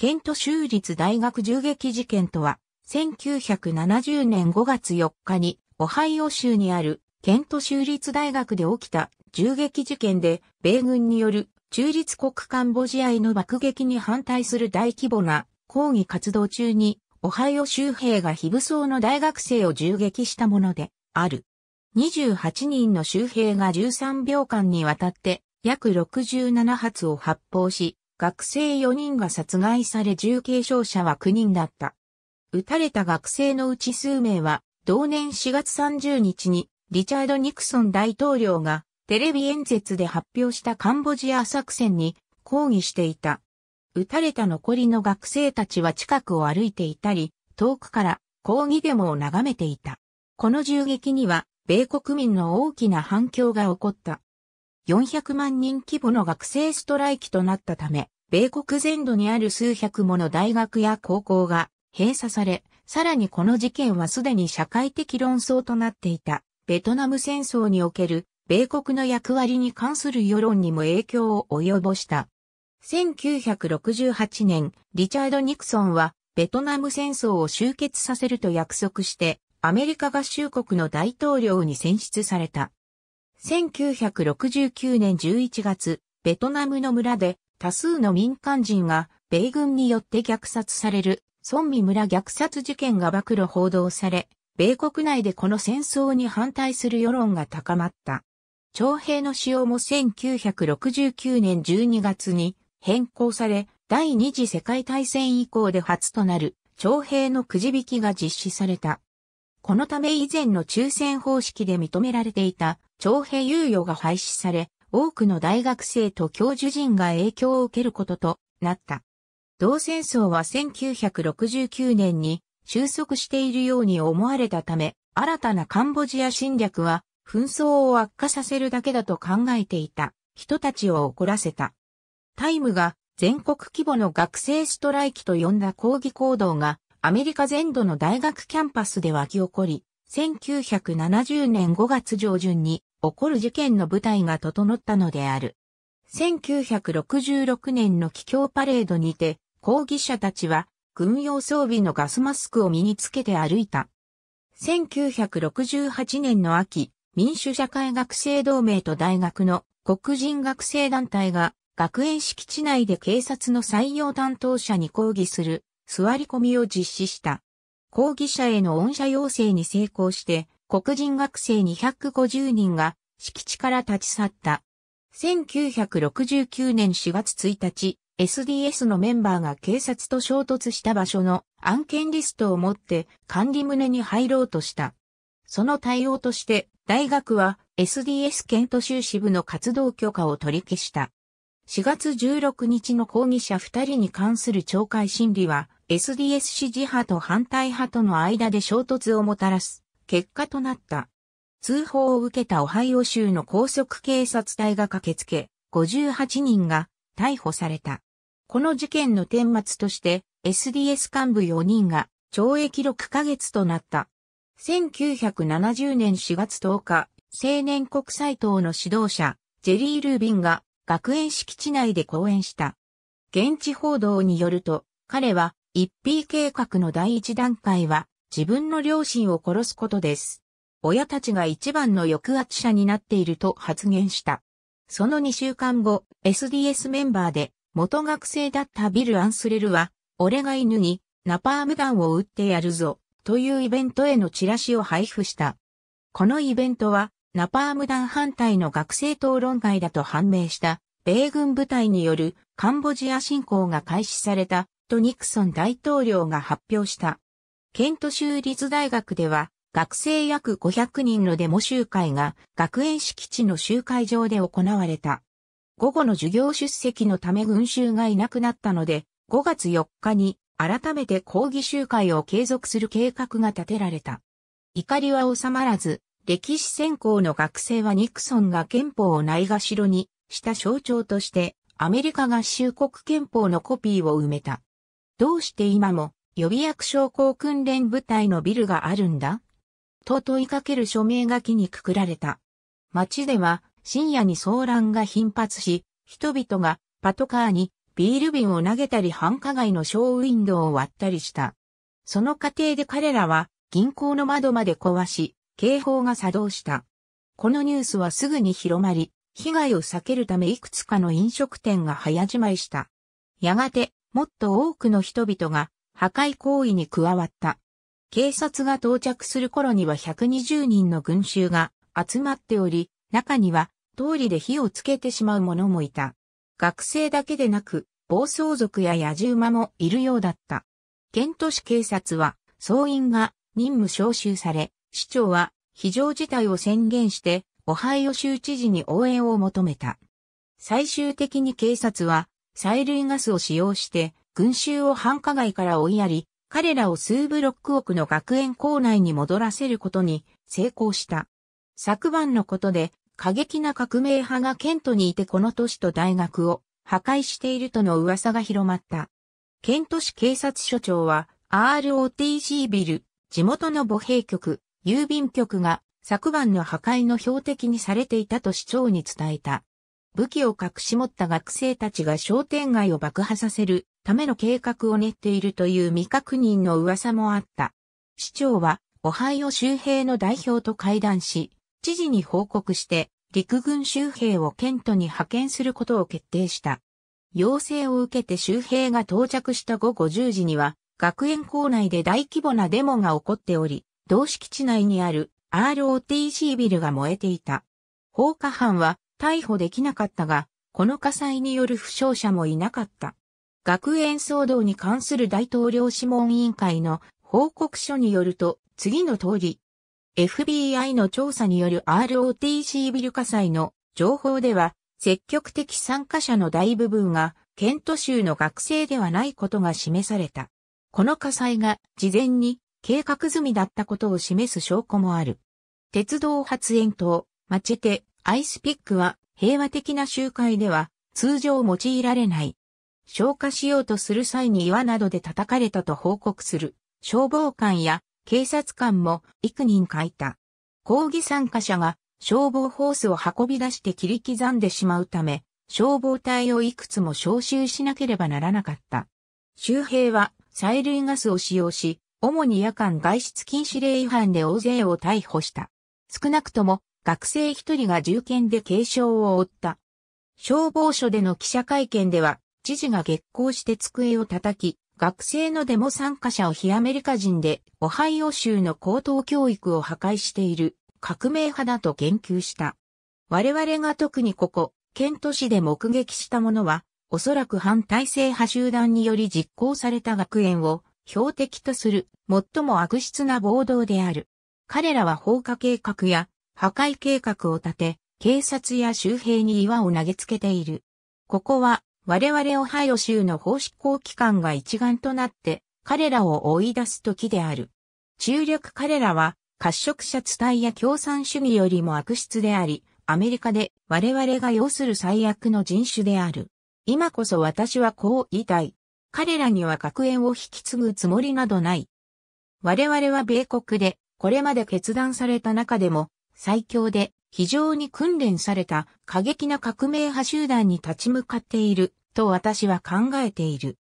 ケント州立大学銃撃事件とは、1970年5月4日に、オハイオ州にあるケント州立大学で起きた銃撃事件で、米軍による中立国カンボジアへの爆撃に反対する大規模な抗議活動中に、オハイオ州兵が非武装の大学生を銃撃したものである。28人の州兵が13秒間にわたって約67発を発砲し、学生4人が殺害され重軽傷者は9人だった。撃たれた学生のうち数名は、同年4月30日に、リチャード・ニクソン大統領が、テレビ演説で発表したカンボジア作戦に抗議していた。撃たれた残りの学生たちは近くを歩いていたり、遠くから抗議デモを眺めていた。この銃撃には、米国民の大きな反響が起こった。400万人規模の学生ストライキとなったため、米国全土にある数百もの大学や高校が閉鎖され、さらにこの事件はすでに社会的論争となっていた、ベトナム戦争における米国の役割に関する世論にも影響を及ぼした。1968年、リチャード・ニクソンは、ベトナム戦争を終結させると約束して、アメリカ合衆国の大統領に選出された。1969年11月、ベトナムの村で多数の民間人が米軍によって虐殺される、孫美村虐殺事件が暴露報道され、米国内でこの戦争に反対する世論が高まった。徴兵の使用も1969年12月に変更され、第二次世界大戦以降で初となる徴兵のくじ引きが実施された。このため以前の抽選方式で認められていた徴兵猶予が廃止され、多くの大学生と教授陣が影響を受けることとなった。同戦争は1969年に収束しているように思われたため、新たなカンボジア侵略は紛争を悪化させるだけだと考えていた人たちを怒らせた。タイムが全国規模の学生ストライキと呼んだ抗議行動がアメリカ全土の大学キャンパスで湧き起こり、1970年5月上旬に起こる事件の舞台が整ったのである。1966年の帰郷パレードにて、抗議者たちは、軍用装備のガスマスクを身につけて歩いた。1968年の秋、民主社会学生同盟と大学の黒人学生団体が学園敷地内で警察の採用担当者に抗議する座り込みを実施した。抗議者への恩赦要請に成功して黒人学生250人が敷地から立ち去った。1969年4月1日、SDS のメンバーが警察と衝突した場所の案件リストを持って管理棟に入ろうとした。その対応として大学は SDS 県都州支部の活動許可を取り消した。4月16日の抗議者2人に関する懲戒審理は SDS 支持派と反対派との間で衝突をもたらす結果となった。通報を受けたオハイオ州の高速警察隊が駆けつけ、58人が逮捕された。この事件の顛末として SDS 幹部4人が懲役6ヶ月となった。1970年4月10日、青年国際党の指導者、ジェリー・ルービンが学園敷地内で講演した。現地報道によると、彼は一 p 計画の第一段階は自分の両親を殺すことです。親たちが一番の抑圧者になっていると発言した。その2週間後、SDS メンバーで元学生だったビル・アンスレルは、俺が犬にナパーム弾を撃ってやるぞ、というイベントへのチラシを配布した。このイベントは、ナパーム弾反対の学生討論会だと判明した、米軍部隊によるカンボジア侵攻が開始された、とニクソン大統領が発表した。ケント州立大学では、学生約500人のデモ集会が学園敷地の集会場で行われた。午後の授業出席のため群衆がいなくなったので、5月4日に改めて抗議集会を継続する計画が立てられた。怒りは収まらず、歴史専攻の学生はニクソンが憲法をないがしろにした象徴として、アメリカ合衆国憲法のコピーを埋めた。どうして今も予備役将校訓練部隊のビルがあるんだと問いかける署名が木にくくられた。街では深夜に騒乱が頻発し、人々がパトカーにビール瓶を投げたり繁華街のショーウィンドウを割ったりした。その過程で彼らは銀行の窓まで壊し、警報が作動した。このニュースはすぐに広まり、被害を避けるためいくつかの飲食店が早じまいした。やがて、もっと多くの人々が破壊行為に加わった。警察が到着する頃には120人の群衆が集まっており、中には通りで火をつけてしまう者もいた。学生だけでなく、暴走族や野獣馬もいるようだった。県都市警察は、総員が任務召集され、市長は非常事態を宣言して、オハイオ州知事に応援を求めた。最終的に警察は、催涙ガスを使用して、群衆を繁華街から追いやり、彼らを数ブロック奥の学園校内に戻らせることに成功した。昨晩のことで過激な革命派がケントにいてこの都市と大学を破壊しているとの噂が広まった。ケント市警察署長は ROTC ビル、地元の母兵局、郵便局が昨晩の破壊の標的にされていたと市長に伝えた。武器を隠し持った学生たちが商店街を爆破させるための計画を練っているという未確認の噂もあった。市長は、オハイオ州兵の代表と会談し、知事に報告して、陸軍州兵をケントに派遣することを決定した。要請を受けて州兵が到着した午後10時には、学園校内で大規模なデモが起こっており、同敷地内にある ROTC ビルが燃えていた。放火犯は逮捕できなかったが、この火災による負傷者もいなかった。学園騒動に関する大統領諮問委員会の報告書によると、次の通り、FBI の調査による ROTC ビル火災の情報では、積極的参加者の大部分が、ケント州の学生ではないことが示された。この火災が事前に計画済みだったことを示す証拠もある。鉄道発煙筒、マチェテ、アイスピックは平和的な集会では通常用いられない。消火しようとする際に岩などで叩かれたと報告する消防官や警察官も幾人かいた。抗議参加者が消防ホースを運び出して切り刻んでしまうため、消防隊をいくつも招集しなければならなかった。周平は催涙ガスを使用し、主に夜間外出禁止令違反で大勢を逮捕した。少なくとも学生一人が銃剣で軽傷を負った。消防署での記者会見では、知事が激光して机を叩き、学生のデモ参加者を非アメリカ人で、オハイオ州の高等教育を破壊している革命派だと言及した。我々が特にここ、県都市で目撃したものは、おそらく反体制派集団により実行された学園を標的とする最も悪質な暴動である。彼らは放火計画や破壊計画を立て、警察や周兵に岩を投げつけている。ここは、我々オハイオ州の法執行機関が一丸となって、彼らを追い出す時である。中略彼らは、褐色者伝いや共産主義よりも悪質であり、アメリカで我々が要する最悪の人種である。今こそ私はこう言いたい。彼らには学園を引き継ぐつもりなどない。我々は米国で、これまで決断された中でも、最強で非常に訓練された過激な革命派集団に立ち向かっていると私は考えている。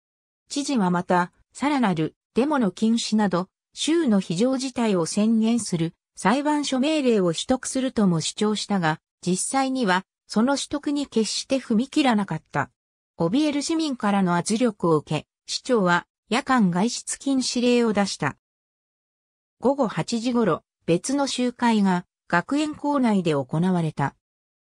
知事はまた、さらなるデモの禁止など、州の非常事態を宣言する裁判所命令を取得するとも主張したが、実際にはその取得に決して踏み切らなかった。怯える市民からの圧力を受け、市長は夜間外出禁止令を出した。午後8時頃、別の集会が学園校内で行われた。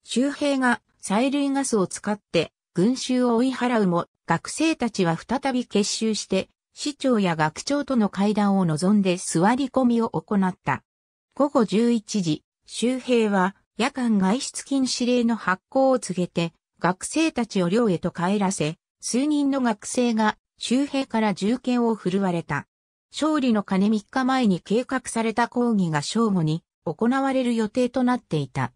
周平が催涙ガスを使って群衆を追い払うも、学生たちは再び結集して、市長や学長との会談を望んで座り込みを行った。午後11時、周平は夜間外出禁止令の発行を告げて、学生たちを寮へと帰らせ、数人の学生が周平から銃剣を振るわれた。勝利の鐘3日前に計画された講義が正午に行われる予定となっていた。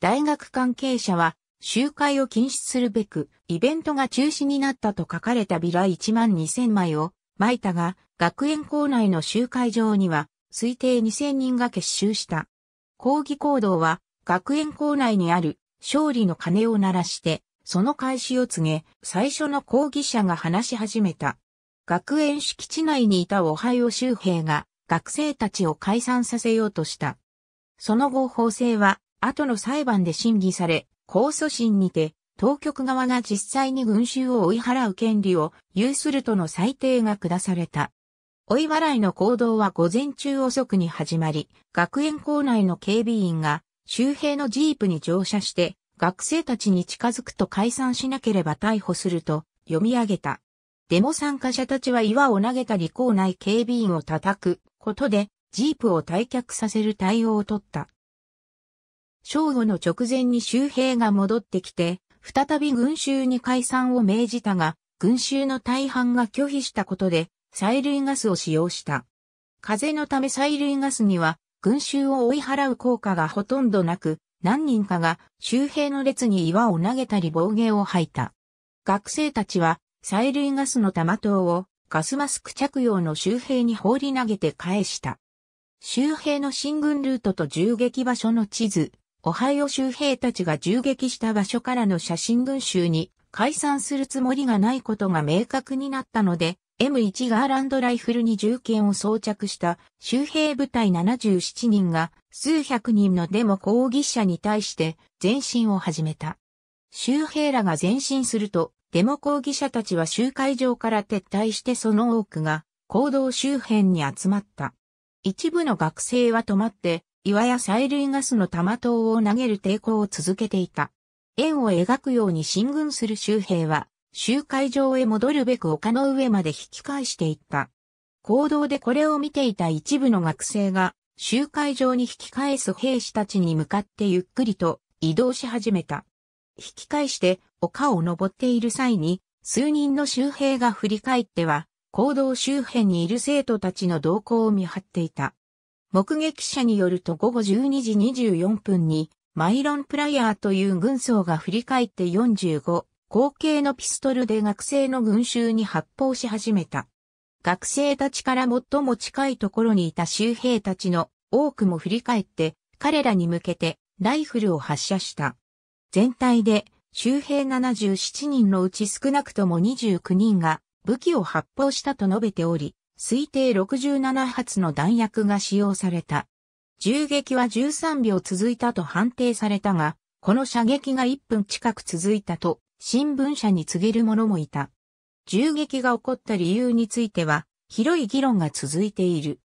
大学関係者は集会を禁止するべくイベントが中止になったと書かれたビラ1万2000枚を巻いたが学園校内の集会場には推定2000人が結集した。抗議行動は学園校内にある勝利の鐘を鳴らしてその開始を告げ最初の抗議者が話し始めた。学園敷地内にいたオハイオ州兵が学生たちを解散させようとした。その後法制は、後の裁判で審議され、控訴審にて、当局側が実際に群衆を追い払う権利を有するとの裁定が下された。追い払いの行動は午前中遅くに始まり、学園校内の警備員が周辺のジープに乗車して、学生たちに近づくと解散しなければ逮捕すると読み上げた。デモ参加者たちは岩を投げたり校内警備員を叩くことでジープを退却させる対応を取った。正午の直前に周平が戻ってきて、再び群衆に解散を命じたが、群衆の大半が拒否したことで、催涙ガスを使用した。風のため催涙ガスには、群衆を追い払う効果がほとんどなく、何人かが周平の列に岩を投げたり暴言を吐いた。学生たちは、催涙ガスの玉頭をガスマスク着用の周平に放り投げて返した。周平の進軍ルートと銃撃場所の地図、オハイオ周平たちが銃撃した場所からの写真群集に解散するつもりがないことが明確になったので、M1 ガーランドライフルに銃剣を装着した周平部隊77人が数百人のデモ抗議者に対して前進を始めた。周平らが前進すると、デモ抗議者たちは集会場から撤退してその多くが行動周辺に集まった。一部の学生は止まって、岩や催涙ガスの玉頭を投げる抵抗を続けていた。円を描くように進軍する周兵は、集会場へ戻るべく丘の上まで引き返していった。行動でこれを見ていた一部の学生が、集会場に引き返す兵士たちに向かってゆっくりと移動し始めた。引き返して丘を登っている際に、数人の周兵が振り返っては、行動周辺にいる生徒たちの動向を見張っていた。目撃者によると午後12時24分に、マイロンプライヤーという軍曹が振り返って45、後継のピストルで学生の群衆に発砲し始めた。学生たちから最も近いところにいた周兵たちの多くも振り返って彼らに向けてライフルを発射した。全体で周兵77人のうち少なくとも29人が武器を発砲したと述べており、推定67発の弾薬が使用された。銃撃は13秒続いたと判定されたが、この射撃が1分近く続いたと、新聞社に告げる者もいた。銃撃が起こった理由については、広い議論が続いている。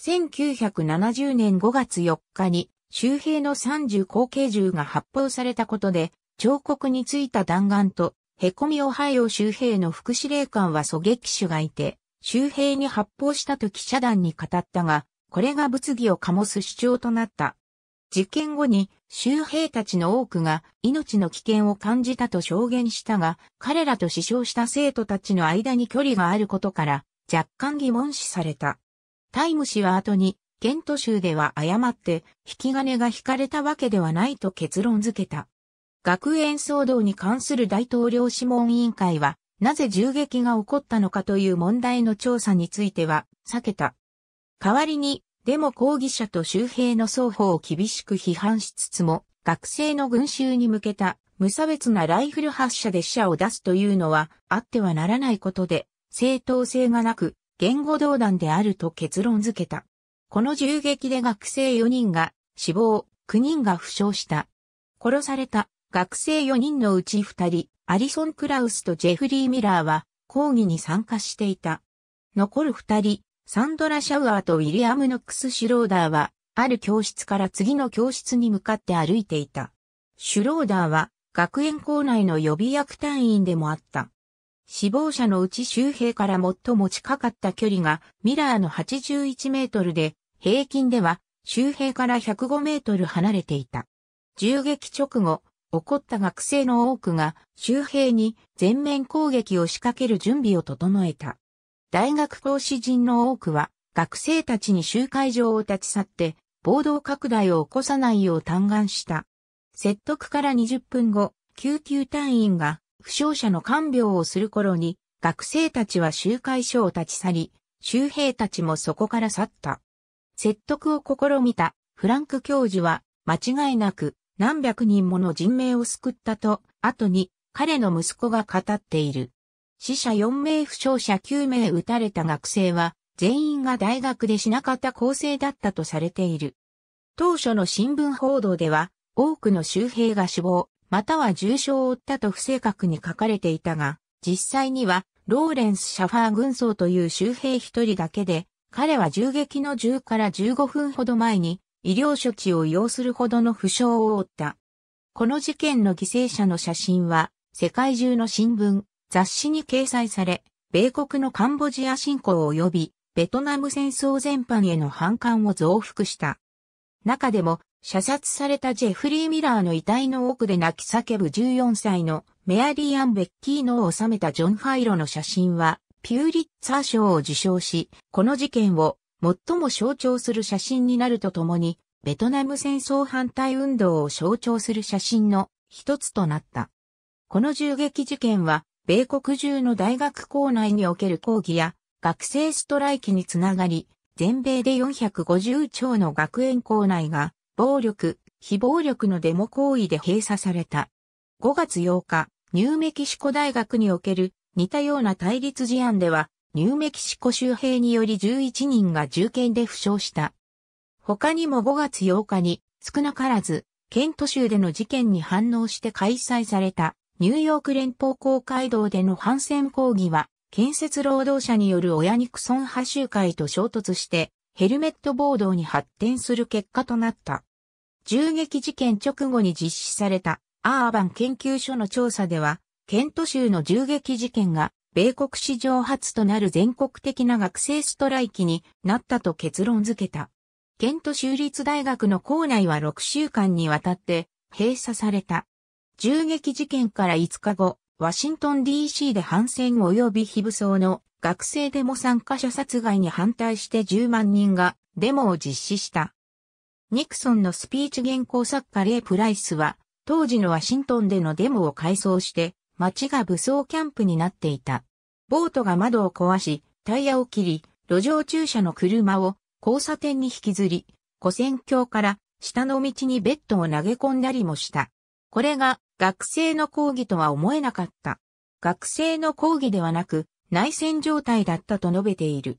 1970年5月4日に、周平の30口径銃が発砲されたことで、彫刻についた弾丸とへこみオハイオ州兵の副司令官は狙撃手がいて、州兵に発砲したと記者団に語ったが、これが物議を醸す主張となった。事件後に州兵たちの多くが命の危険を感じたと証言したが、彼らと死傷した生徒たちの間に距離があることから若干疑問視された。タイム氏は後に、ケント州では誤って引き金が引かれたわけではないと結論付けた。学園騒動に関する大統領諮問委員会は、なぜ銃撃が起こったのかという問題の調査については避けた。代わりに、デモ抗議者と周辺の双方を厳しく批判しつつも、学生の群衆に向けた無差別なライフル発射で死者を出すというのはあってはならないことで、正当性がなく、言語道断であると結論付けた。この銃撃で学生4人が死亡、9人が負傷した。殺された学生4人のうち2人、アリソン・クラウスとジェフリー・ミラーは講義に参加していた。残る2人、サンドラ・シャウアーとウィリアム・ノックス・シュローダーは、ある教室から次の教室に向かって歩いていた。シュローダーは、学園校内の予備役隊員でもあった。死亡者のうち周平から最も近かった距離がミラーの81メートルで、平均では周平から105メートル離れていた。銃撃直後、起こった学生の多くが周平に全面攻撃を仕掛ける準備を整えた。大学講師陣の多くは学生たちに集会場を立ち去って暴動拡大を起こさないよう嘆願した。説得から20分後、救急隊員が負傷者の看病をする頃に学生たちは集会所を立ち去り、周平たちもそこから去った。説得を試みたフランク教授は間違いなく何百人もの人命を救ったと、後に彼の息子が語っている。死者4名負傷者9名撃たれた学生は、全員が大学でしなかった構成だったとされている。当初の新聞報道では、多くの周兵が死亡、または重傷を負ったと不正確に書かれていたが、実際には、ローレンス・シャファー軍曹という周兵一人だけで、彼は銃撃の10から15分ほど前に、医療処置を要するほどの負傷を負った。この事件の犠牲者の写真は、世界中の新聞、雑誌に掲載され、米国のカンボジア侵攻及び、ベトナム戦争全般への反感を増幅した。中でも、射殺されたジェフリー・ミラーの遺体の奥で泣き叫ぶ14歳のメアリー・アン・ベッキーノを収めたジョン・ファイロの写真は、ピューリッツァー賞を受賞し、この事件を最も象徴する写真になるとともに、ベトナム戦争反対運動を象徴する写真の一つとなった。この銃撃事件は、米国中の大学校内における抗議や学生ストライキにつながり、全米で450兆の学園校内が暴力、非暴力のデモ行為で閉鎖された。5月8日、ニューメキシコ大学における似たような対立事案では、ニューメキシコ州兵により11人が銃剣で負傷した。他にも5月8日に少なからずケント州での事件に反応して開催されたニューヨーク連邦公会堂での反戦抗議は建設労働者による親肉村派集会と衝突してヘルメット暴動に発展する結果となった。銃撃事件直後に実施されたアーバン研究所の調査ではケント州の銃撃事件が米国史上初となる全国的な学生ストライキになったと結論付けた。ケント州立大学の校内は6週間にわたって閉鎖された。銃撃事件から5日後、ワシントン DC で反戦及び非武装の学生デモ参加者殺害に反対して10万人がデモを実施した。ニクソンのスピーチ原稿作家レイ・プライスは当時のワシントンでのデモを改装して街が武装キャンプになっていた。ボートが窓を壊し、タイヤを切り、路上駐車の車を交差点に引きずり、古戦橋から下の道にベッドを投げ込んだりもした。これが学生の抗議とは思えなかった。学生の抗議ではなく内戦状態だったと述べている。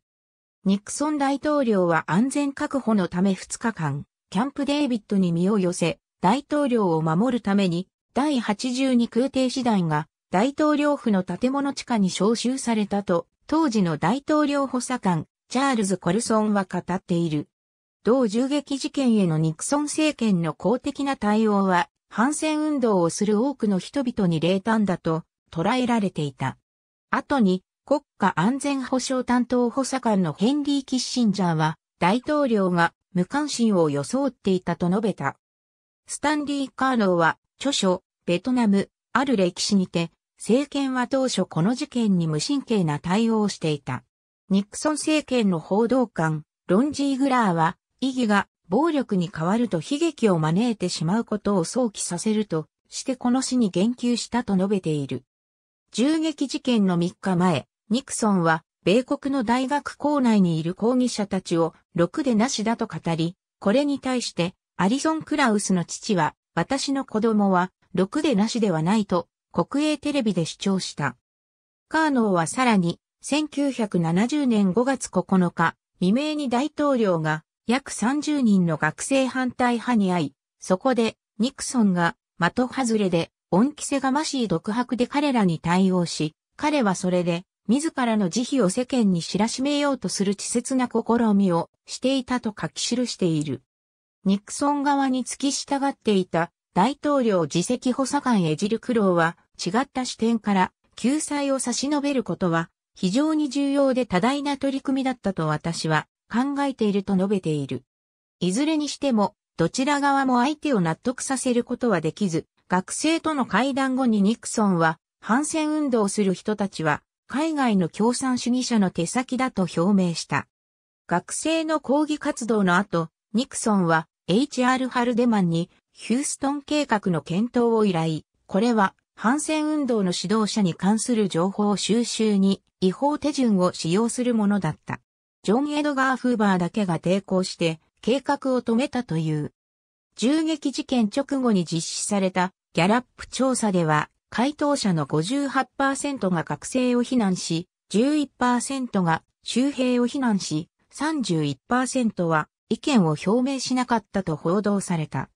ニクソン大統領は安全確保のため2日間、キャンプデービッドに身を寄せ、大統領を守るために第82空挺師団が大統領府の建物地下に召集されたと、当時の大統領補佐官、チャールズ・コルソンは語っている。同銃撃事件へのニクソン政権の公的な対応は、反戦運動をする多くの人々に冷淡だと捉えられていた。後に国家安全保障担当補佐官のヘンリー・キッシンジャーは大統領が無関心を装っていたと述べた。スタンリー・カーノーは著書ベトナムある歴史にて政権は当初この事件に無神経な対応をしていた。ニクソン政権の報道官、ロンジー・グラーは、意義が暴力に変わると悲劇を招いてしまうことを想起させるとしてこの死に言及したと述べている。銃撃事件の3日前、ニクソンは、米国の大学校内にいる抗議者たちを、ろくでなしだと語り、これに対して、アリソン・クラウスの父は、私の子供は、ろくでなしではないと国営テレビで主張した。カーノーはさらに、1970年5月9日、未明に大統領が約30人の学生反対派に会い、そこでニクソンが的外れで恩着せがましい独白で彼らに対応し、彼はそれで自らの慈悲を世間に知らしめようとする稚拙な試みをしていたと書き記している。ニクソン側に付き従っていた大統領自責補佐官エジル・クローは違った視点から救済を差し伸べることは非常に重要で多大な取り組みだったと私は考えていると述べている。いずれにしても、どちら側も相手を納得させることはできず、学生との会談後にニクソンは、反戦運動する人たちは、海外の共産主義者の手先だと表明した。学生の抗議活動の後、ニクソンは HR ハルデマンにヒューストン計画の検討を依頼。これは、反戦運動の指導者に関する情報収集に違法手順を使用するものだった。ジョン・エドガー・フーバーだけが抵抗して計画を止めたという。銃撃事件直後に実施されたギャラップ調査では、回答者の58%が学生を非難し、11%が周平を非難し、31%は意見を表明しなかったと報道された。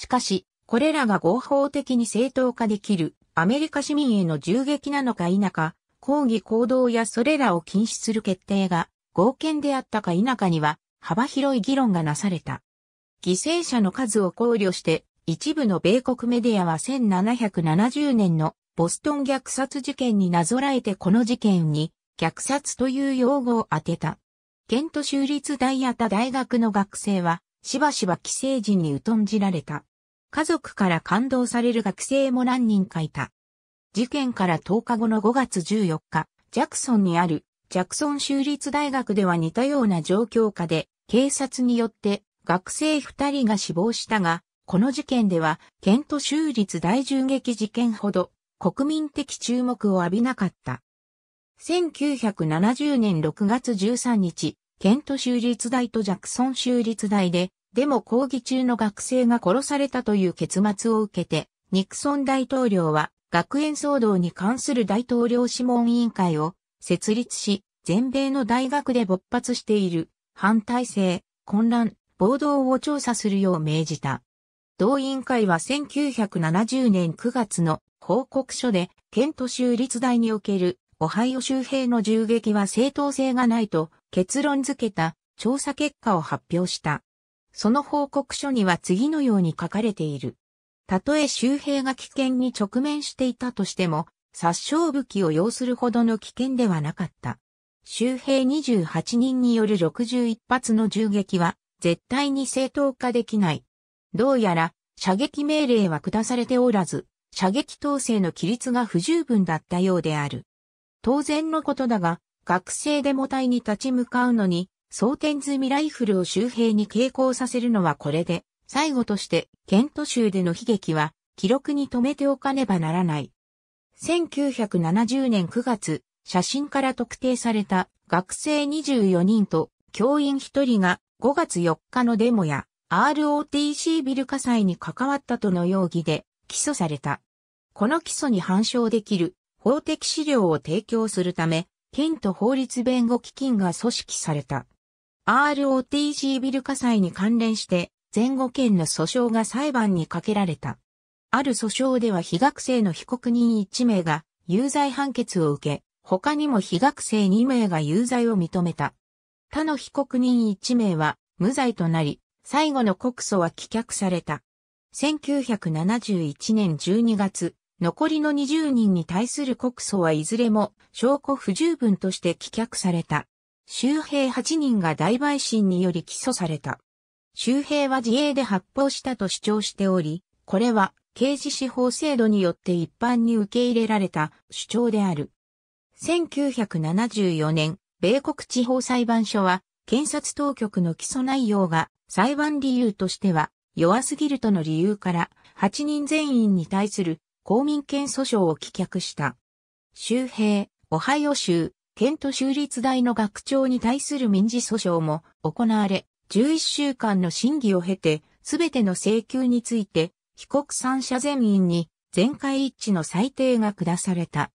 しかし、これらが合法的に正当化できるアメリカ市民への銃撃なのか否か、抗議行動やそれらを禁止する決定が合憲であったか否かには幅広い議論がなされた。犠牲者の数を考慮して、一部の米国メディアは1770年のボストン虐殺事件になぞらえてこの事件に虐殺という用語を当てた。ケント州立大アタ大学の学生はしばしば寄生人に疎んじられた。家族から感動される学生も何人かいた。事件から10日後の5月14日、ジャクソンにあるジャクソン州立大学では似たような状況下で警察によって学生2人が死亡したが、この事件ではケント州立大銃撃事件ほど国民的注目を浴びなかった。1970年6月13日、ケント州立大とジャクソン州立大ででも抗議中の学生が殺されたという結末を受けて、ニクソン大統領は学園騒動に関する大統領諮問委員会を設立し、全米の大学で勃発している反体制、混乱、暴動を調査するよう命じた。同委員会は1970年9月の報告書で、ケント州立大におけるオハイオ州兵の銃撃は正当性がないと結論付けた調査結果を発表した。その報告書には次のように書かれている。たとえ周平が危険に直面していたとしても、殺傷武器を要するほどの危険ではなかった。周平28人による61発の銃撃は、絶対に正当化できない。どうやら、射撃命令は下されておらず、射撃統制の規律が不十分だったようである。当然のことだが、学生デモ隊に立ち向かうのに、装填済みライフルを周平に傾向させるのはこれで、最後として、ケント州での悲劇は、記録に留めておかねばならない。1970年9月、写真から特定された学生24人と教員1人が5月4日のデモや ROTC ビル火災に関わったとの容疑で起訴された。この起訴に反証できる法的資料を提供するため、県と法律弁護基金が組織された。ROTC ビル火災に関連して、前後件の訴訟が裁判にかけられた。ある訴訟では被学生の被告人1名が有罪判決を受け、他にも被学生2名が有罪を認めた。他の被告人1名は無罪となり、最後の告訴は棄却された。1971年12月、残りの20人に対する告訴はいずれも証拠不十分として棄却された。周平8人が大陪審により起訴された。周平は自衛で発砲したと主張しており、これは刑事司法制度によって一般に受け入れられた主張である。1974年、米国地方裁判所は、検察当局の起訴内容が裁判理由としては弱すぎるとの理由から、8人全員に対する公民権訴訟を棄却した。周平、オハイオ州、ケント州立大の学長に対する民事訴訟も行われ、11週間の審議を経て、すべての請求について、被告三者全員に全会一致の裁定が下された。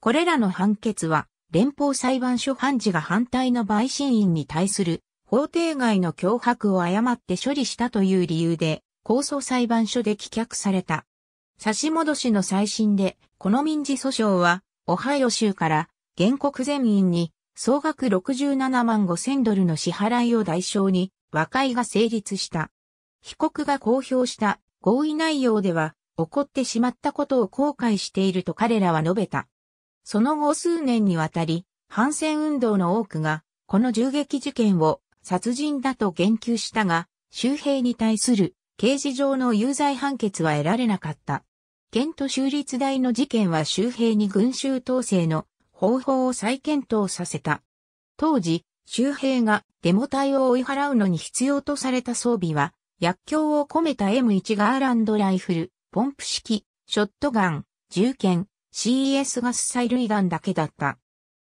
これらの判決は、連邦裁判所判事が反対の陪審員に対する法定外の脅迫を誤って処理したという理由で、控訴裁判所で棄却された。差し戻しの再審で、この民事訴訟は、オハイオ州から原告全員に総額67万5千ドルの支払いを代償に和解が成立した。被告が公表した合意内容では、起こってしまったことを後悔していると彼らは述べた。その後数年にわたり、反戦運動の多くが、この銃撃事件を殺人だと言及したが、周平に対する刑事上の有罪判決は得られなかった。県都州立大の事件は周平に群衆統制の方法を再検討させた。当時、周平がデモ隊を追い払うのに必要とされた装備は、薬莢を込めた M1 ガーランドライフル、ポンプ式、ショットガン、銃剣、CES ガス催涙弾だけだった。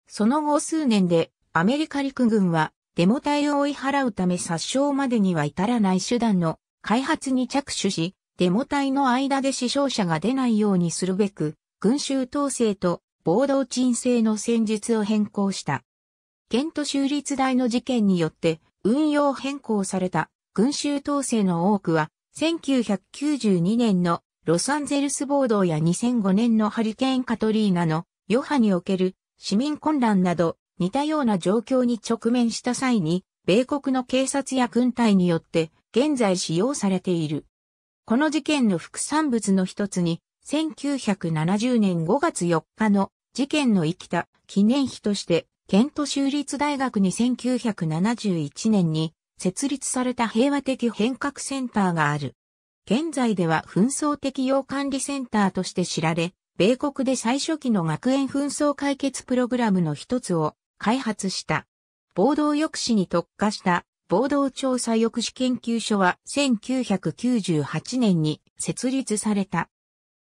その後数年でアメリカ陸軍はデモ隊を追い払うため殺傷までには至らない手段の開発に着手し、デモ隊の間で死傷者が出ないようにするべく、群衆統制と暴動鎮静の戦術を変更した。ケント州立大の事件によって運用変更された群衆統制の多くは1992年のロサンゼルス暴動や2005年のハリケーンカトリーナの余波における市民混乱など似たような状況に直面した際に米国の警察や軍隊によって現在使用されている。この事件の副産物の一つに1970年5月4日の事件の生きた記念碑として、ケント州立大学に1971年に設立された平和的変革センターがある。現在では紛争適用管理センターとして知られ、米国で最初期の学園紛争解決プログラムの一つを開発した。暴動抑止に特化した暴動調査抑止研究所は1998年に設立された。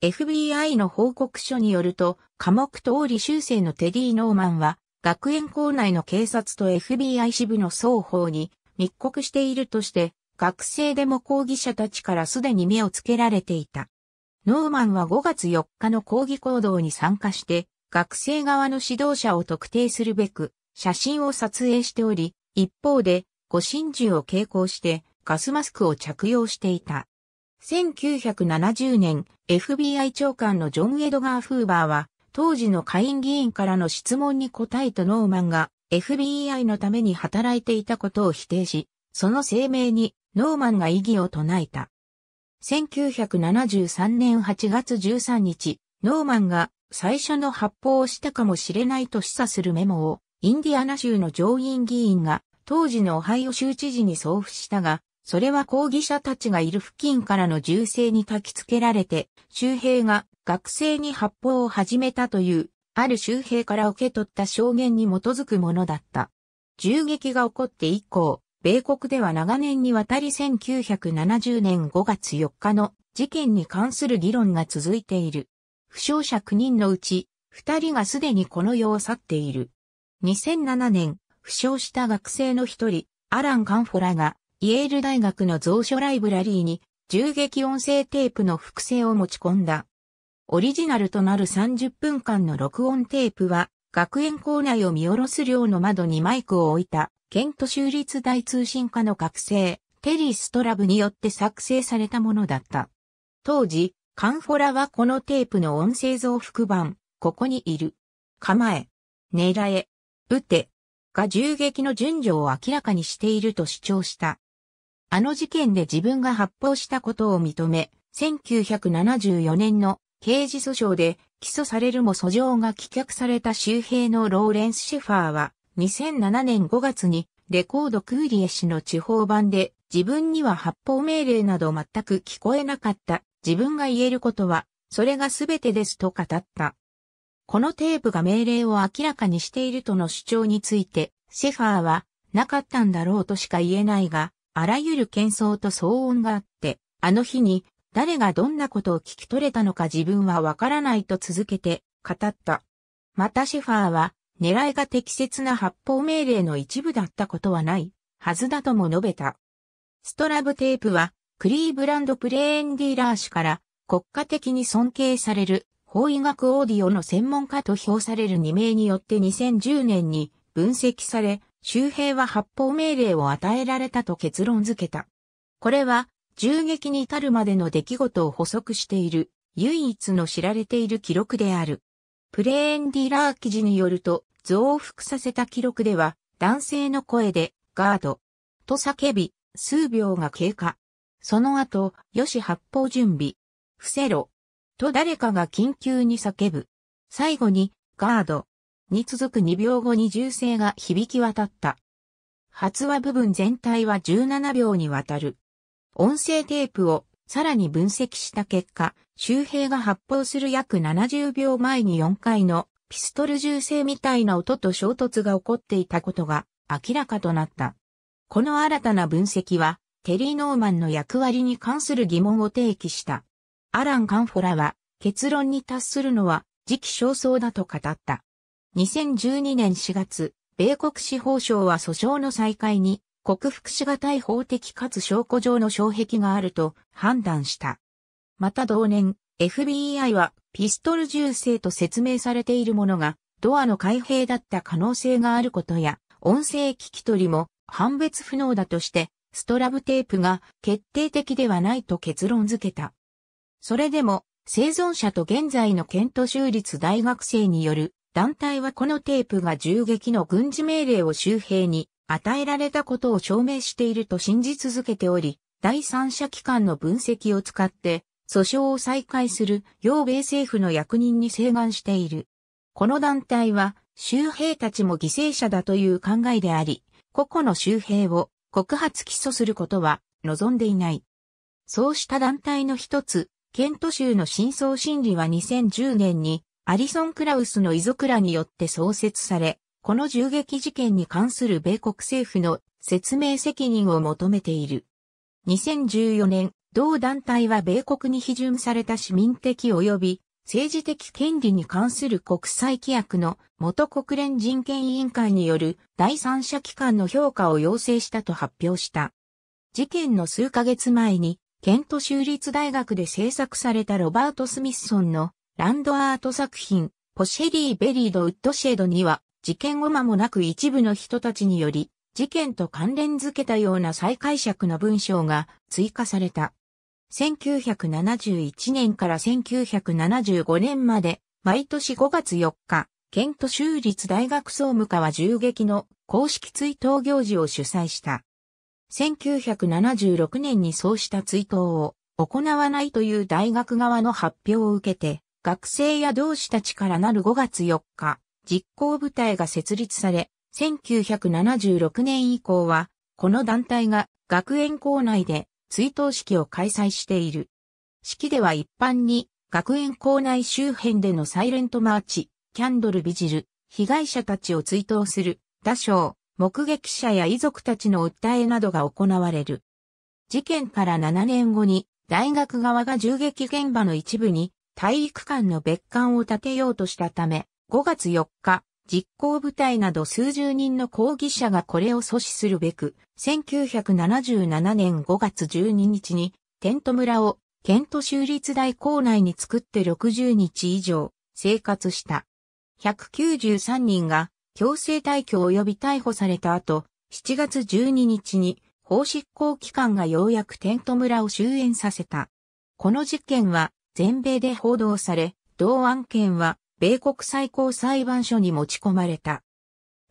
FBI の報告書によると、科目通り修正のテディ・ノーマンは、学園校内の警察と FBI 支部の双方に密告しているとして、学生でも抗議者たちからすでに目をつけられていた。ノーマンは5月4日の抗議行動に参加して、学生側の指導者を特定するべく、写真を撮影しており、一方で、護身銃を携行して、ガスマスクを着用していた。1970年、FBI 長官のジョン・エドガー・フーバーは、当時の下院議員からの質問に答えとノーマンが FBI のために働いていたことを否定し、その声明にノーマンが異議を唱えた。1973年8月13日、ノーマンが最初の発砲をしたかもしれないと示唆するメモをインディアナ州の上院議員が当時のオハイオ州知事に送付したが、それは抗議者たちがいる付近からの銃声に焚き付けられて、周平が学生に発砲を始めたという、ある周平から受け取った証言に基づくものだった。銃撃が起こって以降、米国では長年にわたり1970年5月4日の事件に関する議論が続いている。負傷者9人のうち、2人がすでにこの世を去っている。2007年、負傷した学生の一人、アラン・カンフォラがイェール大学の蔵書ライブラリーに、銃撃音声テープの複製を持ち込んだ。オリジナルとなる30分間の録音テープは、学園校内を見下ろす寮の窓にマイクを置いた、ケント州立大通信課の学生、テリー・ストラブによって作成されたものだった。当時、カンフォラはこのテープの音声増幅版、ここにいる。構え、狙え、撃て、が銃撃の順序を明らかにしていると主張した。あの事件で自分が発砲したことを認め、1974年の刑事訴訟で起訴されるも訴状が棄却された周平のローレンス・シェファーは2007年5月にレコードクーリエ氏の地方版で自分には発砲命令など全く聞こえなかった自分が言えることはそれが全てですと語った。このテープが命令を明らかにしているとの主張についてシェファーはなかったんだろうとしか言えないがあらゆる喧騒と騒音があって、あの日に誰がどんなことを聞き取れたのか自分はわからないと続けて語った。またシェファーは狙いが適切な発砲命令の一部だったことはないはずだとも述べた。ストラブテープはクリーブランドプレーンディーラー氏から国家的に尊敬される法医学オーディオの専門家と評される2名によって2010年に分析され、周平は発砲命令を与えられたと結論付けた。これは、銃撃に至るまでの出来事を補足している、唯一の知られている記録である。プレーンディラー記事によると、増幅させた記録では、男性の声で、ガード、と叫び、数秒が経過。その後、よし発砲準備、伏せろ、と誰かが緊急に叫ぶ。最後に、ガード、に続く2秒後に銃声が響き渡った。発話部分全体は17秒にわたる。音声テープをさらに分析した結果、周平が発砲する約70秒前に4回のピストル銃声みたいな音と衝突が起こっていたことが明らかとなった。この新たな分析は、テリー・ノーマンの役割に関する疑問を提起した。アラン・カンフォラは、結論に達するのは時期尚早だと語った。2012年4月、米国司法省は訴訟の再開に、克服しがたい法的かつ証拠上の障壁があると判断した。また同年、FBI はピストル銃声と説明されているものがドアの開閉だった可能性があることや音声聞き取りも判別不能だとしてストラブテープが決定的ではないと結論付けた。それでも生存者と現在のケント州立大学生による団体はこのテープが銃撃の軍事命令を周平に与えられたことを証明していると信じ続けており、第三者機関の分析を使って、訴訟を再開する要米政府の役人に請願している。この団体は、周平たちも犠牲者だという考えであり、個々の周平を告発起訴することは望んでいない。そうした団体の一つ、ケント州の真相心理は2010年にアリソン・クラウスの遺族らによって創設され、この銃撃事件に関する米国政府の説明責任を求めている。2014年、同団体は米国に批准された市民的及び政治的権利に関する国際規約の元国連人権委員会による第三者機関の評価を要請したと発表した。事件の数ヶ月前に、ケント州立大学で制作されたロバート・スミッソンのランドアート作品、ポシェリー・ベリード・ウッドシェードには、事件後間もなく一部の人たちにより、事件と関連づけたような再解釈の文章が追加された。1971年から1975年まで、毎年5月4日、ケント州立大学総務課は銃撃の公式追悼行事を主催した。1976年にそうした追悼を行わないという大学側の発表を受けて、学生や同志たちからなる5月4日、実行部隊が設立され、1976年以降は、この団体が学園校内で追悼式を開催している。式では一般に、学園校内周辺でのサイレントマーチ、キャンドルビジル、被害者たちを追悼する、打賞、目撃者や遺族たちの訴えなどが行われる。事件から7年後に、大学側が銃撃現場の一部に体育館の別館を建てようとしたため、5月4日、実行部隊など数十人の抗議者がこれを阻止するべく、1977年5月12日に、テント村を、ケント州立大校内に作って60日以上、生活した。193人が、強制退去及び逮捕された後、7月12日に、法執行機関がようやくテント村を終焉させた。この事件は、全米で報道され、同案件は米国最高裁判所に持ち込まれた。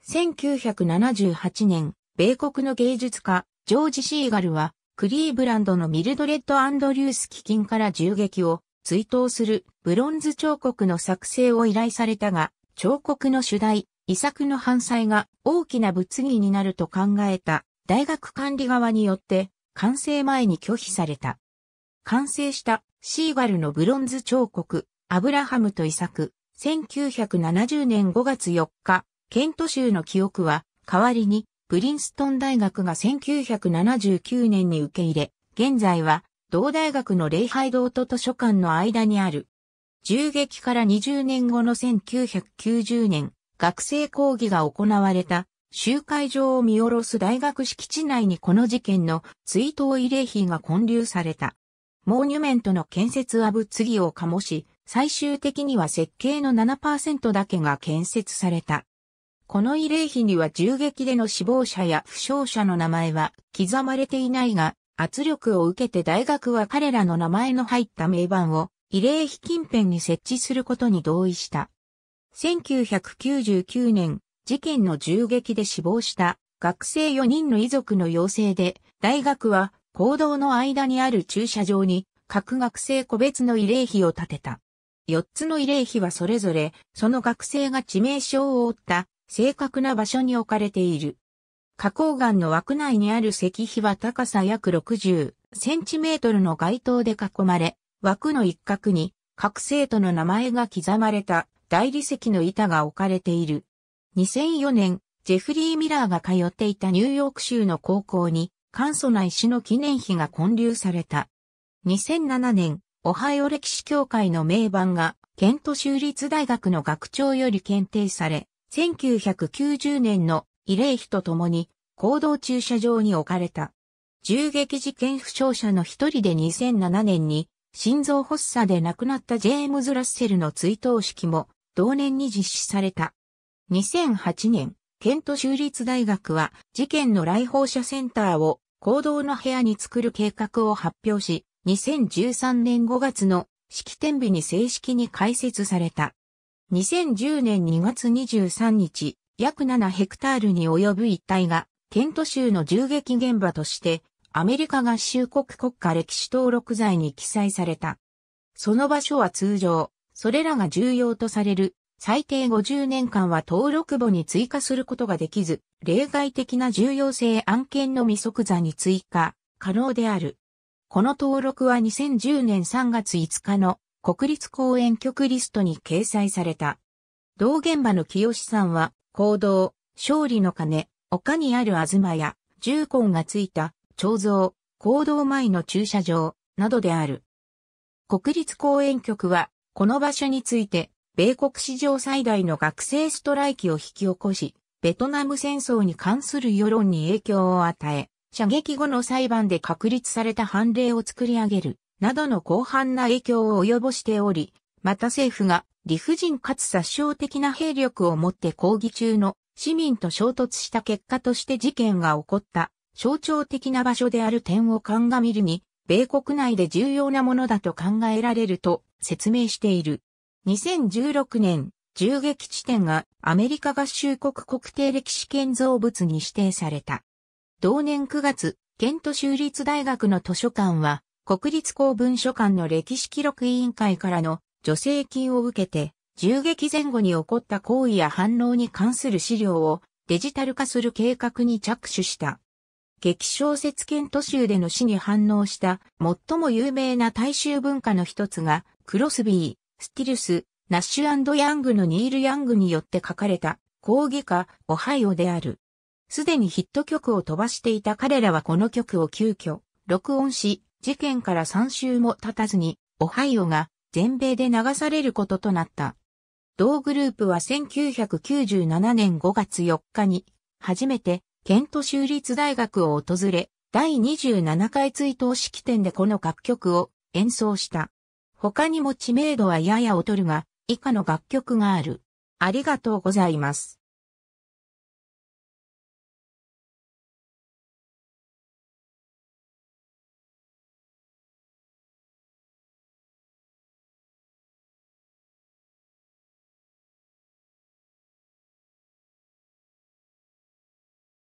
1978年、米国の芸術家、ジョージ・シーガルは、クリーブランドのミルドレッド・アンドリュース基金から銃撃を追悼するブロンズ彫刻の作成を依頼されたが、彫刻の主題、遺作の反罪が大きな物議になると考えた大学管理側によって完成前に拒否された。完成したシーガルのブロンズ彫刻、アブラハムと遺作、1970年5月4日、ケント州の記憶は、代わりに、プリンストン大学が1979年に受け入れ、現在は、同大学の礼拝堂と図書館の間にある。銃撃から20年後の1990年、学生講義が行われた集会場を見下ろす大学敷地内にこの事件の追悼慰霊碑が建立された。モーニュメントの建設は物議を醸し、最終的には設計の7%だけが建設された。この慰霊碑には銃撃での死亡者や負傷者の名前は刻まれていないが、圧力を受けて大学は彼らの名前の入った名板を慰霊碑近辺に設置することに同意した。1999年、事件の銃撃で死亡した学生4人の遺族の要請で、大学は行動の間にある駐車場に各学生個別の慰霊碑を建てた。4つの慰霊碑はそれぞれ、その学生が致命傷を負った正確な場所に置かれている。花崗岩の枠内にある石碑は高さ約60センチメートルの街灯で囲まれ、枠の一角に各生徒の名前が刻まれた大理石の板が置かれている。2004年、ジェフリー・ミラーが通っていたニューヨーク州の高校に簡素な石の記念碑が建立された。2007年、オハイオ歴史協会の名版が、ケント州立大学の学長より検定され、1990年の慰霊碑とともに、行動駐車場に置かれた。銃撃事件負傷者の一人で2007年に、心臓発作で亡くなったジェームズ・ラッセルの追悼式も、同年に実施された。2008年、ケント州立大学は、事件の来訪者センターを行動の部屋に作る計画を発表し、2013年5月の式典日に正式に開設された。2010年2月23日、約7ヘクタールに及ぶ一帯が、ケント州の銃撃現場として、アメリカ合衆国国家歴史登録罪に記載された。その場所は通常、それらが重要とされる最低50年間は登録簿に追加することができず、例外的な重要性案件の未即座に追加、可能である。この登録は2010年3月5日の国立公園局リストに掲載された。同現場の清さんは、行動、勝利の鐘、丘にある東や、重根がついた、彫像、行動前の駐車場、などである。国立公園局は、この場所について、米国史上最大の学生ストライキを引き起こし、ベトナム戦争に関する世論に影響を与え、射撃後の裁判で確立された判例を作り上げる、などの広範な影響を及ぼしており、また政府が理不尽かつ殺傷的な兵力を持って抗議中の市民と衝突した結果として事件が起こった象徴的な場所である点を鑑みるに、米国内で重要なものだと考えられると説明している。2016年、銃撃地点がアメリカ合衆国国定歴史建造物に指定された。同年9月、ケント州立大学の図書館は、国立公文書館の歴史記録委員会からの助成金を受けて、銃撃前後に起こった行為や反応に関する資料をデジタル化する計画に着手した。劇小説ケント州での死に反応した最も有名な大衆文化の一つがクロスビー、スティルス、ナッシュヤングのニール・ヤングによって書かれた、講義歌、オハイオである。すでにヒット曲を飛ばしていた彼らはこの曲を急遽、録音し、事件から3週も経たずに、オハイオが全米で流されることとなった。同グループは1997年5月4日に、初めて、ケント州立大学を訪れ、第27回追悼式典でこの楽曲を演奏した。他にも知名度はやや劣るが、以下の楽曲がある。ありがとうございます。